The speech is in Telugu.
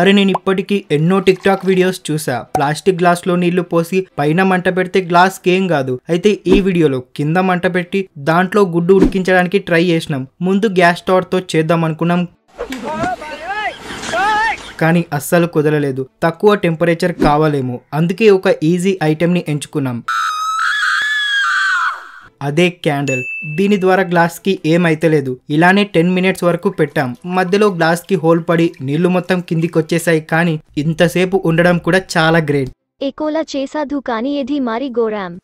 అరే నేను ఇప్పటికీ ఎన్నో టిక్ టాక్ వీడియోస్ చూసా ప్లాస్టిక్ గ్లాస్ లో నీళ్లు పోసి పైన మంట పెడితే గ్లాస్ కేం కాదు అయితే ఈ వీడియోలో కింద మంట పెట్టి దాంట్లో గుడ్డు ఉడికించడానికి ట్రై చేసినాం ముందు గ్యాస్ స్టవ్ తో చేద్దాం అనుకున్నాం కానీ అస్సలు కుదరలేదు తక్కువ టెంపరేచర్ కావాలేమో అందుకే ఒక ఈజీ ఐటెంని ఎంచుకున్నాం అదే క్యాండిల్ దీని ద్వారా గ్లాస్కి ఏమైతే లేదు ఇలానే టెన్ మినిట్స్ వరకు పెట్టాం మధ్యలో గ్లాస్ కి హోల్ పడి నీళ్లు మొత్తం కిందికి వచ్చేసాయి కానీ ఇంతసేపు ఉండడం కూడా చాలా గ్రేట్ ఎకోలా చేసాదు కానీ ఇది మారి గోరామ్